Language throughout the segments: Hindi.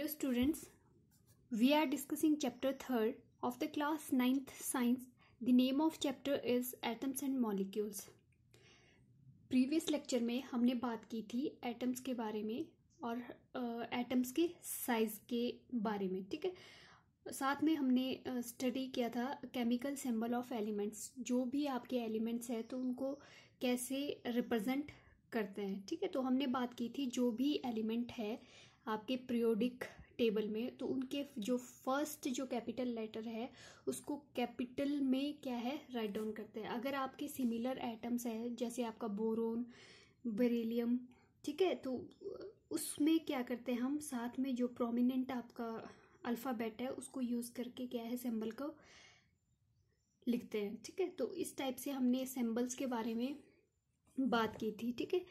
Hello students we are discussing chapter third of the class ninth science the name of chapter is atoms and molecules previous lecture में हमने बात की थी एटम्स के बारे में और एटम्स uh, के साइज के बारे में ठीक है साथ में हमने स्टडी uh, किया था केमिकल सिंबल ऑफ एलिमेंट्स जो भी आपके एलिमेंट्स हैं तो उनको कैसे रिप्रजेंट करते हैं ठीक है तो हमने बात की थी जो भी एलिमेंट है आपके प्रियोडिक टेबल में तो उनके जो फर्स्ट जो कैपिटल लेटर है उसको कैपिटल में क्या है राइट डाउन करते हैं अगर आपके सिमिलर एटम्स हैं जैसे आपका बोरोन बेरिलियम ठीक है तो उसमें क्या करते हैं हम साथ में जो प्रोमिनेंट आपका अल्फ़ाबेट है उसको यूज़ करके क्या है सिंबल को लिखते हैं ठीक है तो इस टाइप से हमने सिंबल्स के बारे में बात की थी ठीक है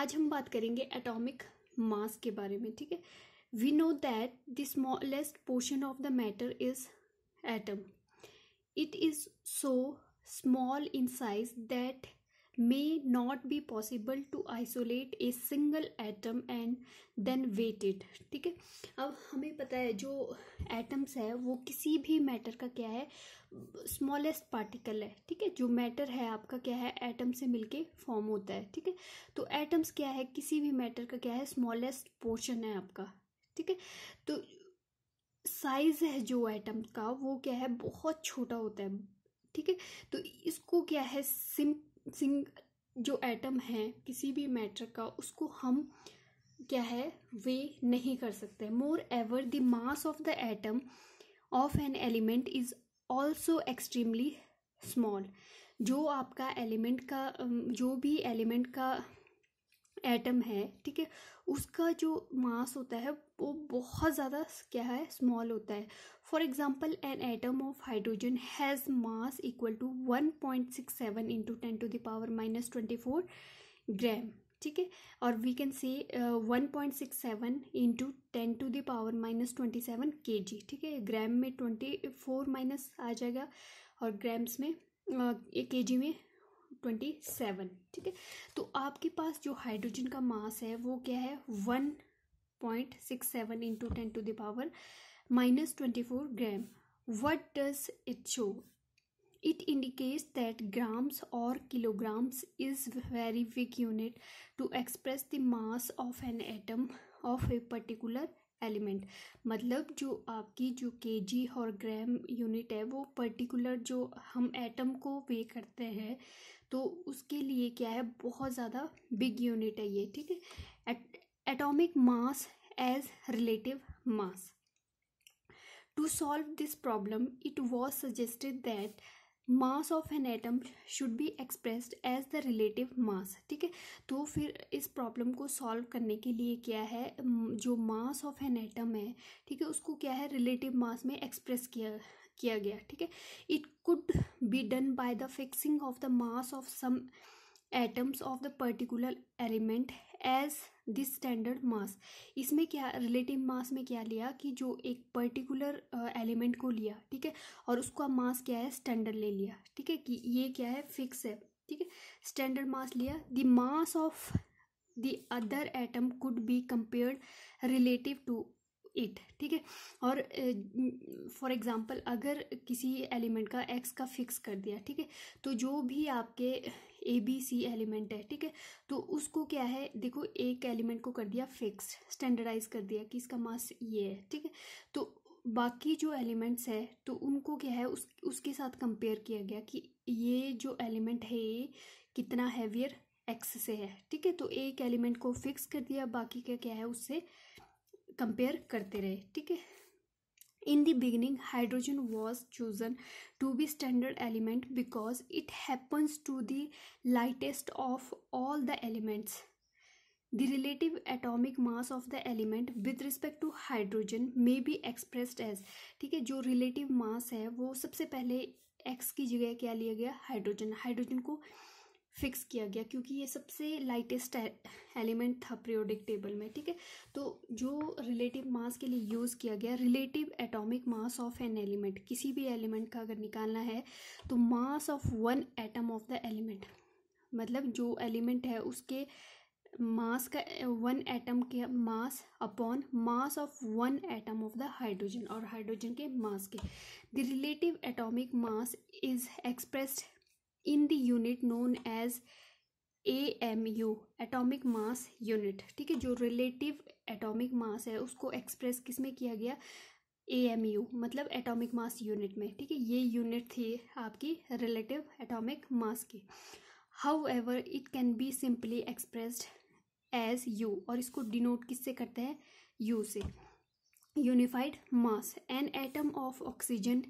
आज हम बात करेंगे एटॉमिक मास के बारे में ठीक है we know that the smallest portion of the matter is atom it is so small in size that may not be possible to isolate a single atom and then wait it ठीक है अब हमें पता है जो एटम्स है वो किसी भी मैटर का क्या है स्मॉलेस्ट पार्टिकल है ठीक है जो मैटर है आपका क्या है एटम से मिलके फॉर्म होता है ठीक है तो एटम्स क्या है किसी भी मैटर का क्या है स्मॉलेस्ट पोर्शन है आपका ठीक है तो साइज है जो एटम का वो क्या है बहुत छोटा होता है ठीक है तो इसको क्या है सिंप सिंग जो एटम है किसी भी मैटर का उसको हम क्या है वे नहीं कर सकते moreover the mass of the atom of an element is also extremely small जो आपका एलिमेंट का जो भी एलिमेंट का एटम है ठीक है उसका जो मास होता है वो बहुत ज़्यादा क्या है स्मॉल होता है for example an atom of hydrogen has mass equal to one point six seven into ten to the power minus twenty four gram ठीक है और we can say one point six seven into ten to the power minus twenty seven K G ठीक है ग्राम में ट्वेंटी फोर माइनस आ जाएगा और ग्राम्स में के uh, जी में ट्वेंटी सेवन ठीक है तो आपके पास जो हाइड्रोजन का मास है वो क्या है one point six seven into ten to the power minus twenty four gram what does it show it indicates that grams और kilograms is very big unit to express the mass of an atom of a particular element मतलब जो आपकी जो के जी और ग्राम यूनिट है वो पर्टिकुलर जो हम एटम को वे करते हैं तो उसके लिए क्या है बहुत ज़्यादा बिग यूनिट है ये ठीक है atomic mass as relative mass to solve this problem it was suggested that mass of an atom should be expressed as the relative mass ठीक है तो फिर इस प्रॉब्लम को सॉल्व करने के लिए क्या है जो मास ऑफ एन एटम है ठीक है उसको क्या है रिलेटिव मास में एक्सप्रेस किया किया गया ठीक है it could be done by the fixing of the mass of some atoms of the particular element as this standard mass इसमें क्या रिलेटिव मास में क्या लिया कि जो एक पर्टिकुलर एलिमेंट uh, को लिया ठीक है और उसका मास क्या है स्टैंडर्ड ले लिया ठीक है कि ये क्या है फिक्स है ठीक है स्टैंडर्ड मास लिया the mass of the other atom could be compared relative to it ठीक है और फॉर uh, एग्ज़ाम्पल अगर किसी एलिमेंट का एक्स का फिक्स कर दिया ठीक है तो जो भी आपके ए बी सी एलिमेंट है ठीक है तो उसको क्या है देखो एक एलिमेंट को कर दिया फिक्स स्टैंडर्डाइज कर दिया कि इसका मास ये है ठीक है तो बाकी जो एलिमेंट्स है तो उनको क्या है उस उसके साथ कंपेयर किया गया कि ये जो एलिमेंट है ये कितना हैवियर एक्स से है ठीक है तो एक एलिमेंट को फिक्स कर दिया बाकी का क्या है उससे कंपेयर करते रहे ठीक है in the beginning hydrogen was chosen to be standard element because it happens to the lightest of all the elements the relative atomic mass of the element with respect to hydrogen may be expressed as ठीक है जो रिलेटिव मास है वो सबसे पहले एक्स की जगह क्या लिया गया हाइड्रोजन हाइड्रोजन को फिक्स किया गया क्योंकि ये सबसे लाइटेस्ट एलिमेंट e- था प्रियोडिक टेबल में ठीक है तो जो रिलेटिव मास के लिए यूज़ किया गया relative atomic mass of an element किसी भी एलिमेंट का अगर निकालना है तो mass of one atom of the element मतलब जो एलिमेंट है उसके मास का वन एटम के mass upon mass of one atom of the hydrogen और हाइड्रोजन के मास के the relative atomic mass is expressed in the unit known as A M U atomic mass unit ठीक है जो रिलेटिव एटॉमिक मास है उसको एक्सप्रेस किस में किया गया ए एम यू मतलब एटॉमिक मास यूनिट में ठीक है ये यूनिट थी आपकी रिलेटिव एटोमिक मास की however it can be simply expressed as u और इसको डिनोट किससे करते हैं यू से unified mass an atom of oxygen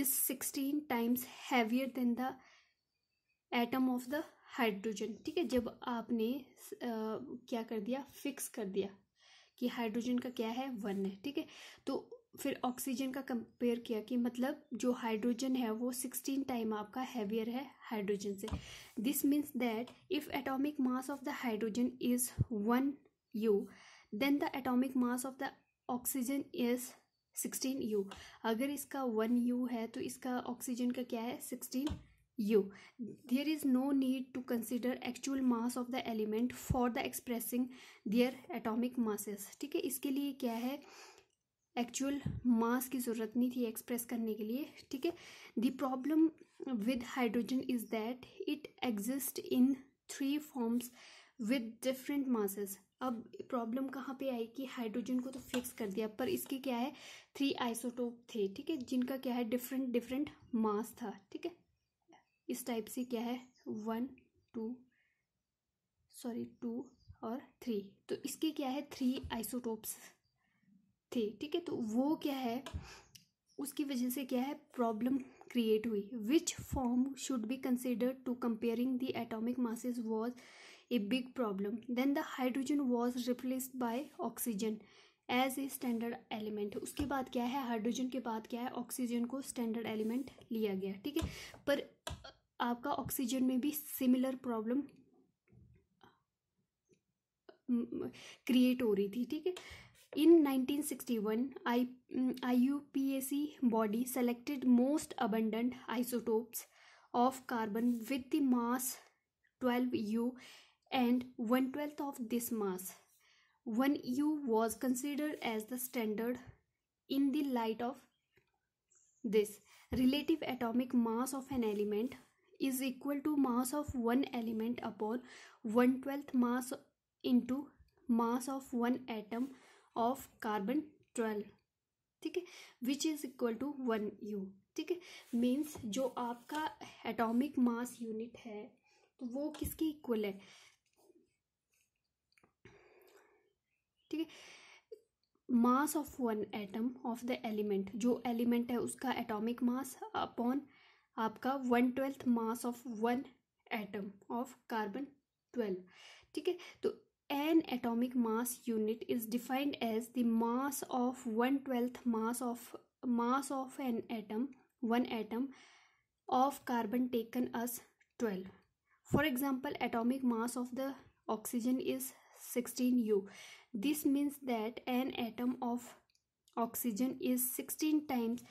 is sixteen times heavier than the atom of the hydrogen ठीक है जब आपने आ, क्या कर दिया फिक्स कर दिया कि हाइड्रोजन का क्या है वन है ठीक है तो फिर ऑक्सीजन का कंपेयर किया कि मतलब जो हाइड्रोजन है वो सिक्सटीन टाइम आपका हैवियर है हाइड्रोजन से this means that if atomic mass of the hydrogen is one u then the atomic mass of the oxygen is sixteen u अगर इसका वन यू है तो इसका ऑक्सीजन का क्या है sixteen u. There is no need to consider actual mass of the element for the expressing their atomic masses. ठीक है इसके लिए क्या है एक्चुअल मास की ज़रूरत नहीं थी एक्सप्रेस करने के लिए ठीक है the problem with hydrogen is that it exist in three forms with different masses अब प्रॉब्लम कहाँ पे आई कि हाइड्रोजन को तो फिक्स कर दिया पर इसके क्या है थ्री आइसोटोप थे ठीक है जिनका क्या है डिफरेंट डिफरेंट मास था ठीक है इस टाइप से क्या है वन टू सॉरी टू और थ्री तो इसके क्या है थ्री आइसोटोप्स थे ठीक है तो वो क्या है उसकी वजह से क्या है प्रॉब्लम क्रिएट हुई which form should be consider to comparing the atomic masses was a big problem then the hydrogen was replaced by oxygen as a standard element उसके बाद क्या है हाइड्रोजन के बाद क्या है ऑक्सीजन को स्टैंडर्ड एलिमेंट लिया गया ठीक है पर आपका ऑक्सीजन में भी सिमिलर प्रॉब्लम क्रिएट हो रही थी ठीक है in 1961 IUPAC body selected most abundant isotopes of carbon with the mass 12 u and one twelfth of this mass one u was considered as the standard in the light of this relative atomic mass of an element is equal to mass of one element upon one twelfth mass into mass of one atom of carbon twelve ठीक है which is equal to one u ठीक है मीन्स जो आपका एटॉमिक मास यूनिट है तो वो किसके इक्वल है ठीक है mass of one atom of the element जो एलिमेंट है उसका एटॉमिक मास अपॉन आपका one twelfth mass of one atom of carbon twelve ठीक है तो an atomic mass unit is defined as the mass of one twelfth mass of mass of an atom one atom of carbon taken as twelve for example atomic mass of the oxygen is sixteen u this means that N atom of oxygen is sixteen times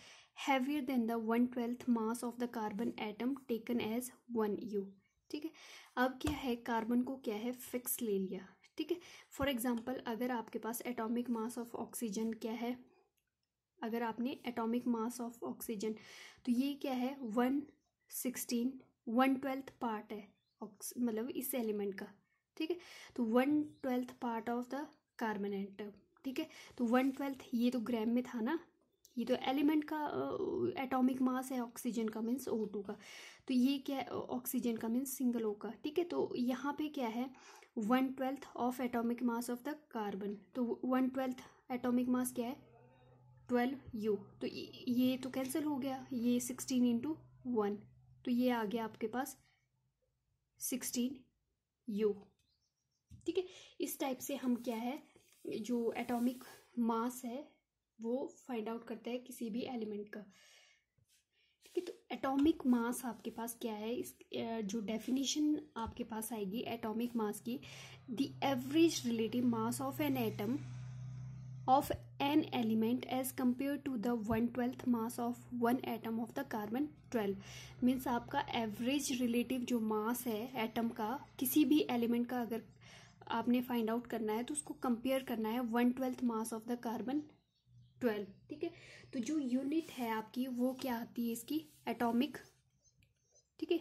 heavier than the one twelfth mass of the carbon atom taken as one u ठीक है अब क्या है कार्बन को क्या है फिक्स ले लिया ठीक है फॉर एग्जाम्पल अगर आपके पास एटॉमिक मास ऑफ ऑक्सीजन क्या है अगर आपने एटॉमिक मास ऑफ ऑक्सीजन तो ये क्या है one sixteen one twelfth part है मतलब इस एलिमेंट का ठीक है तो one twelfth part of the carbon atom ठीक है तो वन ट्वेल्थ ये तो ग्राम में था ना ये तो एलिमेंट का एटॉमिक मास है ऑक्सीजन का मीन्स ओ टू का तो ये क्या है ऑक्सीजन का मीन्स सिंगल ओ का ठीक है तो यहाँ पे क्या है one twelfth of atomic mass of the carbon तो वन ट्वेल्थ एटॉमिक मास क्या है ट्वेल्व यू तो ये तो कैंसिल हो गया ये सिक्सटीन इंटू वन तो ये आ गया आपके पास सिक्सटीन यू ठीक है इस टाइप से हम क्या है जो एटॉमिक मास है वो फाइंड आउट करता है किसी भी एलिमेंट का ठीक है तो एटॉमिक मास आपके पास क्या है इस जो डेफिनेशन आपके पास आएगी एटॉमिक मास की the average relative mass of an atom of an element as compare to the one twelfth mass of one atom of the carbon twelve means आपका एवरेज रिलेटिव जो मास है एटम का किसी भी एलिमेंट का अगर आपने फाइंड आउट करना है तो उसको कंपेयर करना है one twelfth mass of the carbon twelve ठीक है तो जो यूनिट है आपकी वो क्या आती है इसकी एटॉमिक ठीक है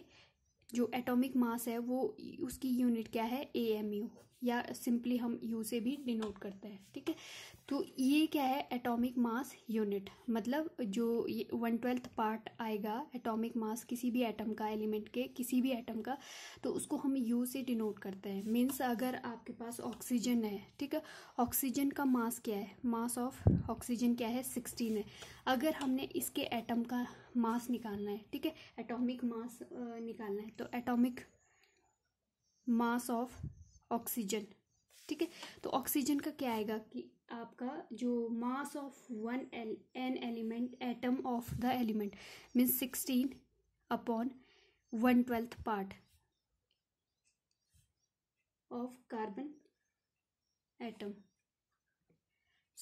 जो एटॉमिक मास है वो उसकी यूनिट क्या है ए एम यू या सिंपली हम यू से भी डिनोट करते हैं ठीक है तो ये क्या है एटॉमिक मास यूनिट मतलब जो ये वन ट्वेल्थ पार्ट आएगा एटॉमिक मास किसी भी एटम का एलिमेंट के किसी भी एटम का तो उसको हम यू से डिनोट करते हैं मीन्स अगर आपके पास ऑक्सीजन है ठीक है ऑक्सीजन का मास क्या है मास ऑफ ऑक्सीजन क्या है सिक्सटीन है अगर हमने इसके एटम का मास निकालना है ठीक है एटॉमिक मास निकालना है तो एटॉमिक मास ऑफ ऑक्सीजन ठीक है तो ऑक्सीजन का क्या आएगा कि आपका जो mass of one L an element atom of the element means sixteen upon one twelfth part of carbon atom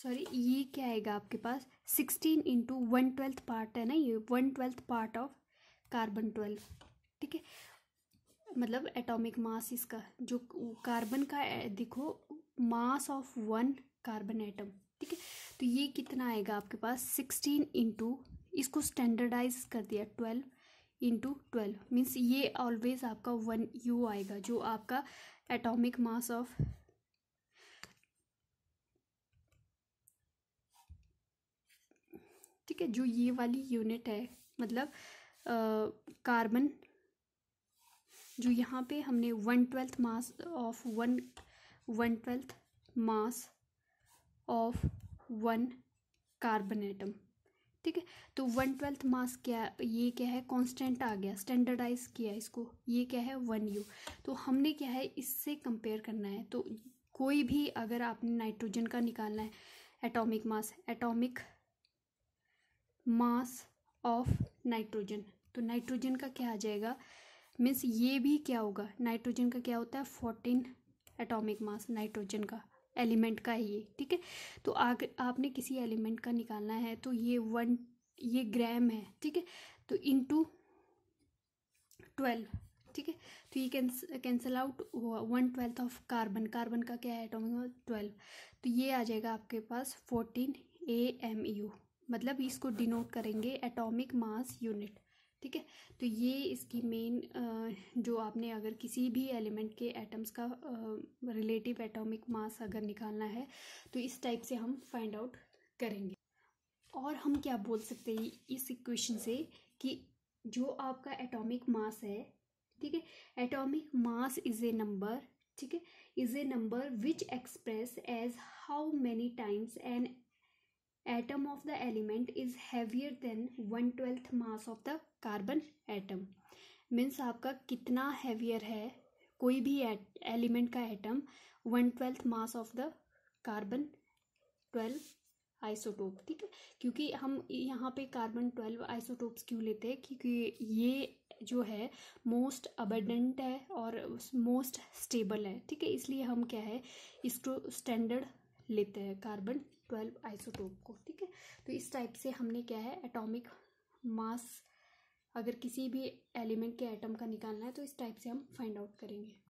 sorry ये क्या आएगा आपके पास sixteen into one twelfth part है ना ये one twelfth part of carbon twelve ठीक है मतलब एटॉमिक मास इसका जो कार्बन का देखो mass of one carbon atom ठीक है तो ये कितना आएगा आपके पास सिक्सटीन इंटू इसको स्टैंडर्डाइज कर दिया ट्वेल्व इंटू ट्वेल्व मीन्स ये ऑलवेज आपका वन यू आएगा जो आपका एटॉमिक मास ऑफ ठीक है जो ये वाली यूनिट है मतलब कार्बन जो यहाँ पे हमने one twelfth mass of one one twelfth mass of one carbon atom ठीक है तो वन ट्वेल्थ मास क्या ये क्या है कांस्टेंट आ गया स्टैंडर्डाइज किया इसको ये क्या है वन यू तो हमने क्या है इससे कंपेयर करना है तो कोई भी अगर आपने नाइट्रोजन का निकालना है atomic mass atomic mass of nitrogen तो नाइट्रोजन का क्या आ जाएगा मीन्स ये भी क्या होगा नाइट्रोजन का क्या होता है फोर्टीन एटॉमिक मास नाइट्रोजन का एलिमेंट का है ये ठीक है तो आग आपने किसी एलिमेंट का निकालना है तो ये वन ये ग्राम है ठीक है तो इन टू ट्वेल्व ठीक है तो ये कैंसल आउट हुआ one twelfth of carbon carbon का क्या है एटॉमिक ट्वेल्व तो ये आ जाएगा आपके पास फोर्टीन ए एम यू मतलब इसको डिनोट करेंगे एटॉमिक मास यूनिट ठीक है तो ये इसकी मेन जो आपने अगर किसी भी एलिमेंट के एटम्स का रिलेटिव एटॉमिक मास अगर निकालना है तो इस टाइप से हम फाइंड आउट करेंगे और हम क्या बोल सकते हैं इस इक्वेशन से कि जो आपका एटॉमिक मास है ठीक है atomic mass is a number ठीक है is a number which express as how many times an atom of the element is heavier than one twelfth mass of the carbon atom means आपका कितना हैवियर है कोई भी एलिमेंट का atom one twelfth mass of the carbon twelve isotope ठीक है क्योंकि हम यहाँ पे कार्बन ट्वेल्व आइसोटोप्स क्यों लेते हैं क्योंकि ये जो है मोस्ट अबर्डेंट है और मोस्ट स्टेबल है ठीक है इसलिए हम क्या है इसको स्टैंडर्ड लेते हैं कार्बन ट्वेल्व आइसोटोप को ठीक है तो इस टाइप से हमने क्या है एटॉमिक मास अगर किसी भी एलिमेंट के एटम का निकालना है तो इस टाइप से हम फाइंड आउट करेंगे